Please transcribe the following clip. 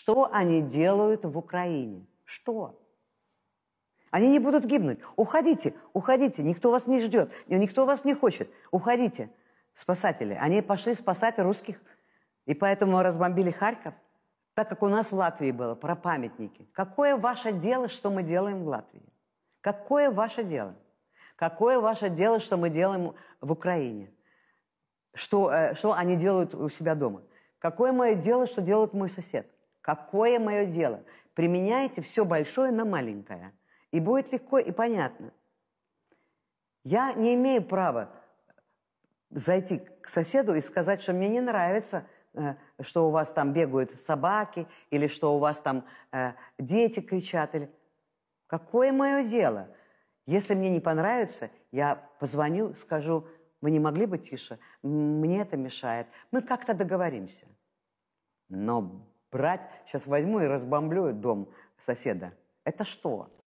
Что они делают в Украине? Что? Они не будут гибнуть. Уходите, уходите, никто вас не ждет, никто вас не хочет. Уходите, спасатели. Они пошли спасать русских, и поэтому разбомбили Харьков, так как у нас в Латвии было про памятники. Какое ваше дело, что мы делаем в Латвии? Какое ваше дело? Какое ваше дело, что мы делаем в Украине? Что, э, что они делают у себя дома? Какое мое дело, что делает мой сосед? Какое мое дело? Применяйте все большое на маленькое. И будет легко и понятно. Я не имею права зайти к соседу и сказать, что мне не нравится, э, что у вас там бегают собаки, или что у вас там э, дети кричат. Или... Какое мое дело? Если мне не понравится, я позвоню, скажу, вы не могли бы тише, мне это мешает. Мы как-то договоримся. Но брать, сейчас возьму и разбомблю дом соседа. Это что?